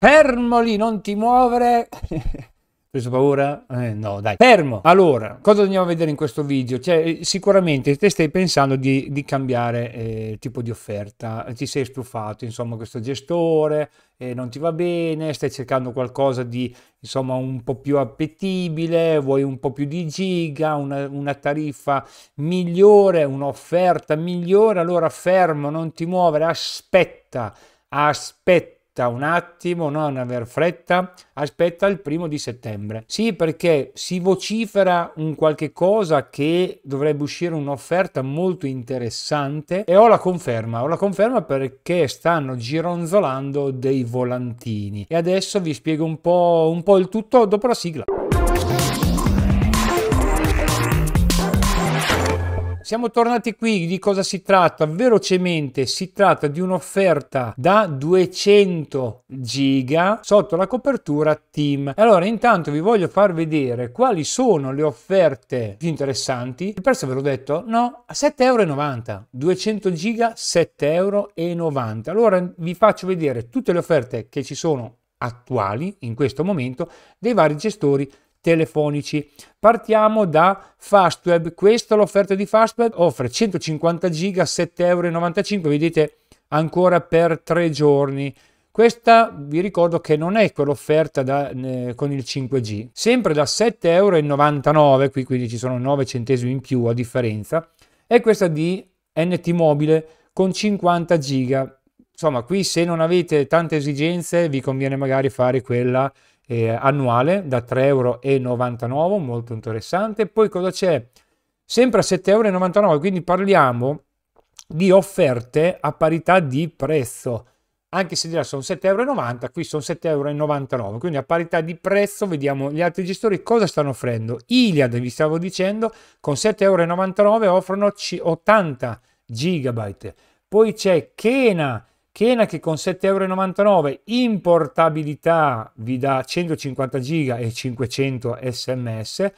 Fermo lì, non ti muovere. preso paura? Eh, no, dai. Fermo! Allora, cosa andiamo a vedere in questo video? Cioè, eh, sicuramente te stai pensando di, di cambiare eh, tipo di offerta, ti sei stufato, insomma, questo gestore, eh, non ti va bene, stai cercando qualcosa di, insomma, un po' più appetibile, vuoi un po' più di giga, una, una tariffa migliore, un'offerta migliore, allora fermo, non ti muovere, aspetta, aspetta aspetta un attimo, non aver fretta, aspetta il primo di settembre. Sì, perché si vocifera un qualche cosa che dovrebbe uscire un'offerta molto interessante e ho la conferma, ho la conferma perché stanno gironzolando dei volantini. E adesso vi spiego un po', un po' il tutto dopo la sigla. Siamo tornati qui, di cosa si tratta? Velocemente si tratta di un'offerta da 200 giga sotto la copertura Team. Allora intanto vi voglio far vedere quali sono le offerte più interessanti. Il prezzo ve l'ho detto? No, a 7,90 euro. 200 giga, 7,90 euro. Allora vi faccio vedere tutte le offerte che ci sono attuali in questo momento dei vari gestori telefonici. Partiamo da Fastweb, questa l'offerta di Fastweb offre 150 giga, 7,95 euro. vedete ancora per tre giorni. Questa vi ricordo che non è quell'offerta da, eh, con il 5G, sempre da 7,99 euro. qui quindi ci sono 9 centesimi in più a differenza, e questa di NT Mobile con 50 giga. Insomma, qui se non avete tante esigenze vi conviene magari fare quella eh, annuale da 3,99 euro, molto interessante. Poi cosa c'è? Sempre a 7,99 euro, quindi parliamo di offerte a parità di prezzo. Anche se già sono 7,90 euro, qui sono 7,99 euro, quindi a parità di prezzo vediamo gli altri gestori cosa stanno offrendo. Iliad, vi stavo dicendo, con 7,99 euro offrono 80 gigabyte. Poi c'è Kena che con 7,99€ importabilità vi dà 150 giga e 500 sms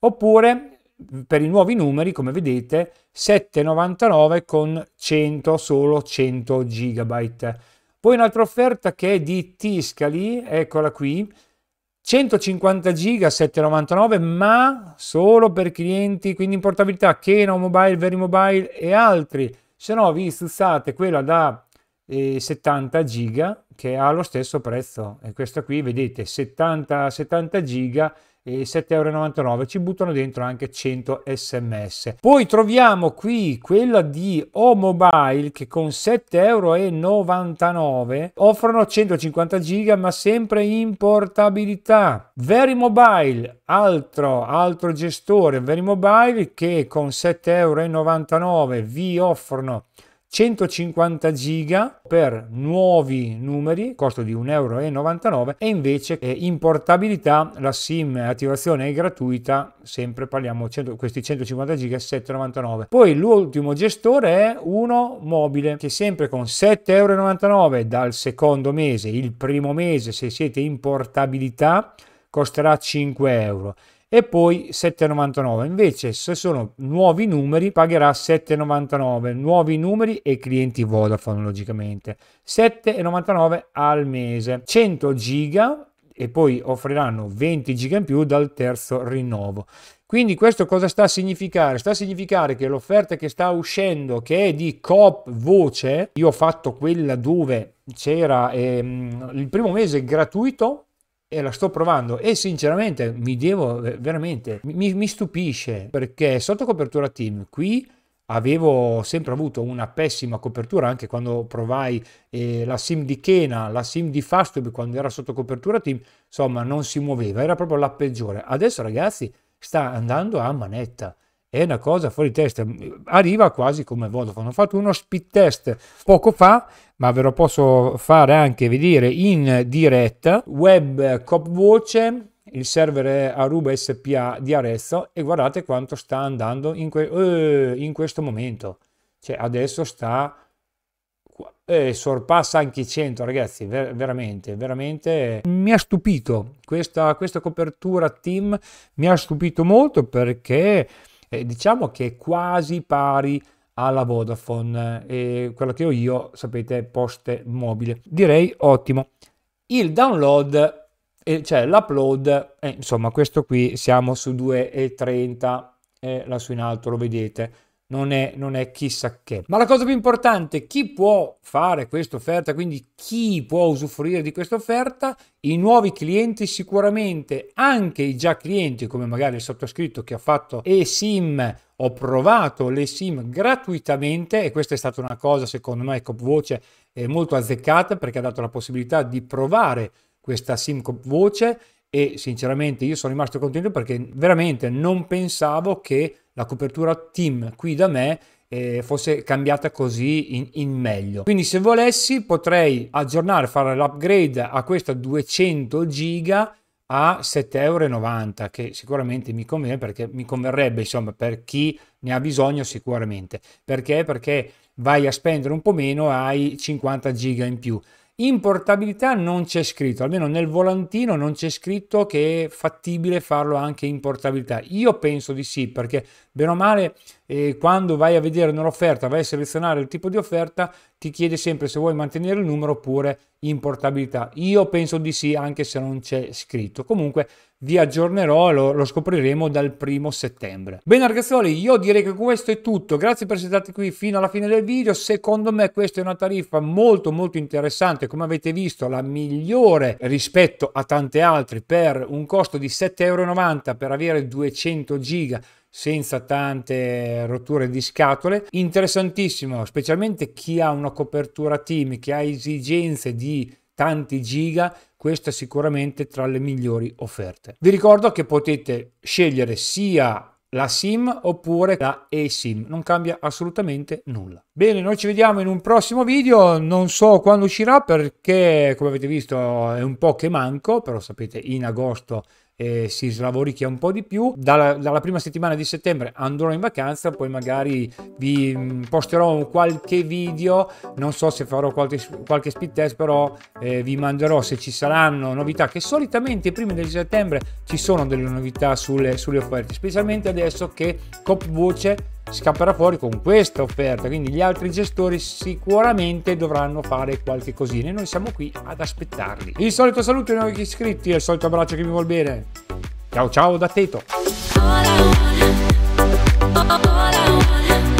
oppure per i nuovi numeri come vedete 7,99 con 100 solo 100 gigabyte poi un'altra offerta che è di Tiscali eccola qui 150 giga 7,99 ma solo per clienti quindi in portabilità Keno Mobile Mobile e altri se no vi stuzzate quella da 70 giga che ha lo stesso prezzo e questa qui vedete 70 70 giga e 7,99 euro ci buttano dentro anche 100 sms poi troviamo qui quella di o mobile che con 7,99 euro offrono 150 giga ma sempre in portabilità very mobile altro altro gestore very mobile che con 7,99 euro vi offrono 150 giga per nuovi numeri, costo di 1,99 euro e invece eh, in portabilità la SIM attivazione è gratuita, sempre parliamo 100, questi 150 giga 7,99. Poi l'ultimo gestore è uno mobile che sempre con 7,99 euro dal secondo mese, il primo mese se siete in portabilità costerà 5 euro e poi 7,99. Invece se sono nuovi numeri pagherà 7,99, nuovi numeri e clienti Vodafone logicamente, 7,99 al mese, 100 giga e poi offriranno 20 giga in più dal terzo rinnovo. Quindi questo cosa sta a significare? Sta a significare che l'offerta che sta uscendo, che è di Coop Voce, io ho fatto quella dove c'era ehm, il primo mese gratuito e la sto provando e sinceramente mi devo veramente mi, mi stupisce perché sotto copertura team qui avevo sempre avuto una pessima copertura anche quando provai eh, la sim di Kena, la sim di Fastub quando era sotto copertura team, insomma non si muoveva, era proprio la peggiore. Adesso ragazzi sta andando a manetta è una cosa fuori testa, arriva quasi come Vodafone. Ho fatto uno speed test poco fa, ma ve lo posso fare anche vedere in diretta, web cop voce, il server è Aruba SPA di Arezzo e guardate quanto sta andando in, que eh, in questo momento. Cioè adesso sta eh, sorpassa anche i 100 ragazzi ver veramente veramente mi ha stupito questa, questa copertura team mi ha stupito molto perché eh, diciamo che è quasi pari alla Vodafone, eh, quello che ho io, sapete, poste mobile. Direi ottimo. Il download, eh, cioè l'upload, eh, insomma questo qui siamo su 2,30, eh, lassù in alto lo vedete non è, non è, chissà che. Ma la cosa più importante, chi può fare questa offerta, quindi chi può usufruire di questa offerta? I nuovi clienti sicuramente, anche i già clienti come magari il sottoscritto che ha fatto eSIM, ho provato le SIM gratuitamente e questa è stata una cosa secondo me Copvoce ecco, eh, molto azzeccata perché ha dato la possibilità di provare questa SIM Copvoce e sinceramente io sono rimasto contento perché veramente non pensavo che la copertura team qui da me eh, fosse cambiata così in, in, meglio quindi se volessi potrei aggiornare fare l'upgrade a questa 200 giga a 7,90 euro che sicuramente mi conviene perché mi converrebbe insomma per chi ne ha bisogno sicuramente perché perché vai a spendere un po' meno hai 50 giga in più Importabilità non c'è scritto, almeno nel volantino non c'è scritto che è fattibile farlo anche in portabilità. Io penso di sì, perché bene o male e quando vai a vedere un'offerta, vai a selezionare il tipo di offerta, ti chiede sempre se vuoi mantenere il numero oppure importabilità. Io penso di sì, anche se non c'è scritto. Comunque vi aggiornerò, lo, lo scopriremo dal primo settembre. Bene ragazzuoli, io direi che questo è tutto. Grazie per essere stati qui fino alla fine del video. Secondo me questa è una tariffa molto molto interessante, come avete visto, la migliore rispetto a tante altre per un costo di 7,90 euro per avere 200 giga senza tante rotture di scatole. Interessantissimo, specialmente chi ha una copertura team, che ha esigenze di tanti giga, questa è sicuramente tra le migliori offerte. Vi ricordo che potete scegliere sia la SIM oppure la eSIM, non cambia assolutamente nulla. Bene, noi ci vediamo in un prossimo video, non so quando uscirà perché come avete visto è un po' che manco, però sapete in agosto eh, si slavorichi un po' di più. Dalla, dalla, prima settimana di settembre andrò in vacanza, poi magari vi mm, posterò qualche video, non so se farò qualche, qualche speed test, però eh, vi manderò se ci saranno novità, che solitamente prima di settembre ci sono delle novità sulle, sulle offerte, specialmente adesso che Voce scapperà fuori con questa offerta, quindi gli altri gestori sicuramente dovranno fare qualche cosina e noi siamo qui ad aspettarli. Il solito saluto ai nuovi iscritti e il solito abbraccio che mi vuol bene. Ciao ciao da Teto!